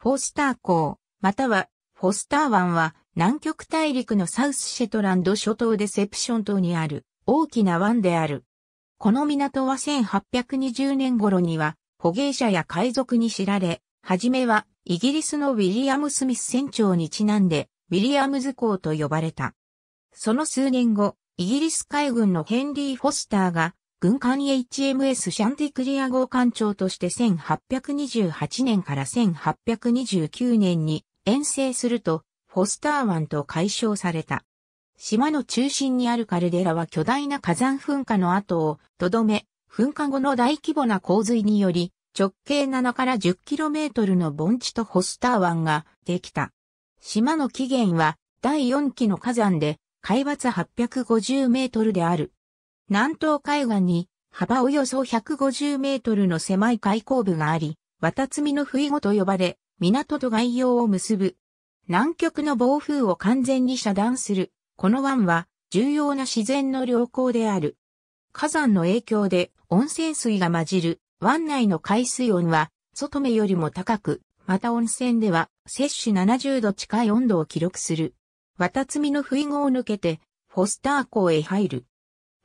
フォスター港、またはフォスター湾は南極大陸のサウスシェトランド諸島デセプション島にある大きな湾である。この港は1820年頃には捕鯨者や海賊に知られ、はじめはイギリスのウィリアム・スミス船長にちなんでウィリアムズ港と呼ばれた。その数年後、イギリス海軍のヘンリー・フォスターが軍艦 HMS シャンティクリア号艦長として1828年から1829年に遠征すると、フォスター湾と解消された。島の中心にあるカルデラは巨大な火山噴火の後をとどめ、噴火後の大規模な洪水により、直径7から 10km の盆地とホスター湾ができた。島の起源は第4期の火山で海抜850メートルである南東海岸に幅およそ150メートルの狭い海溝部があり、渡積の不意後と呼ばれ、港と外洋を結ぶ。南極の暴風を完全に遮断する、この湾は重要な自然の良好である。火山の影響で温泉水が混じる湾内の海水温は外目よりも高く、また温泉では摂取70度近い温度を記録する。渡積の不意後を抜けて、フォスター港へ入る。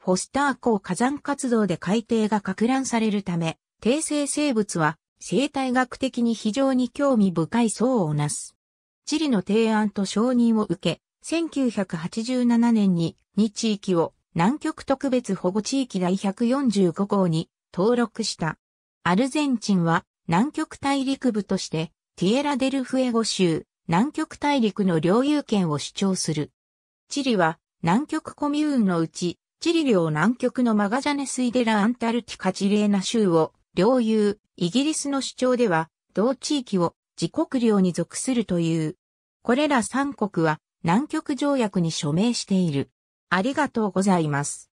フォスター港火山活動で海底が拡乱されるため、低生生物は生態学的に非常に興味深い層をなす。チリの提案と承認を受け、1987年に2地域を南極特別保護地域第145号に登録した。アルゼンチンは南極大陸部としてティエラデルフエゴ州南極大陸の領有権を主張する。チリは南極コミューンのうちチリ領南極のマガジャネスイデラ・アンタルティカチレーナ州を領有、イギリスの主張では、同地域を自国領に属するという。これら3国は南極条約に署名している。ありがとうございます。